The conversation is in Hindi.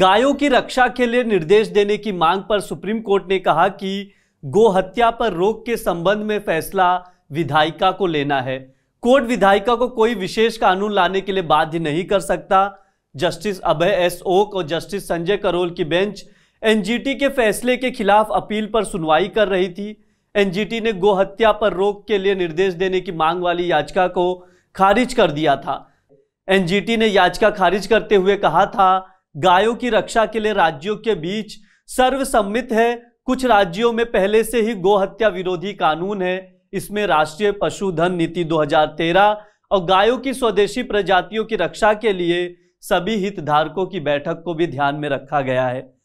गायों की रक्षा के लिए निर्देश देने की मांग पर सुप्रीम कोर्ट ने कहा कि गोहत्या पर रोक के संबंध में फैसला विधायिका को लेना है कोर्ट विधायिका को कोई विशेष कानून लाने के लिए बाध्य नहीं कर सकता जस्टिस अभय एस ओक और जस्टिस संजय करोल की बेंच एनजीटी के फैसले के खिलाफ अपील पर सुनवाई कर रही थी एनजीटी ने गोहत्या पर रोक के लिए निर्देश देने की मांग वाली याचिका को खारिज कर दिया था एनजीटी ने याचिका खारिज करते हुए कहा था गायों की रक्षा के लिए राज्यों के बीच सर्वसम्मित है कुछ राज्यों में पहले से ही गोहत्या विरोधी कानून है इसमें राष्ट्रीय पशुधन नीति 2013 और गायों की स्वदेशी प्रजातियों की रक्षा के लिए सभी हितधारकों की बैठक को भी ध्यान में रखा गया है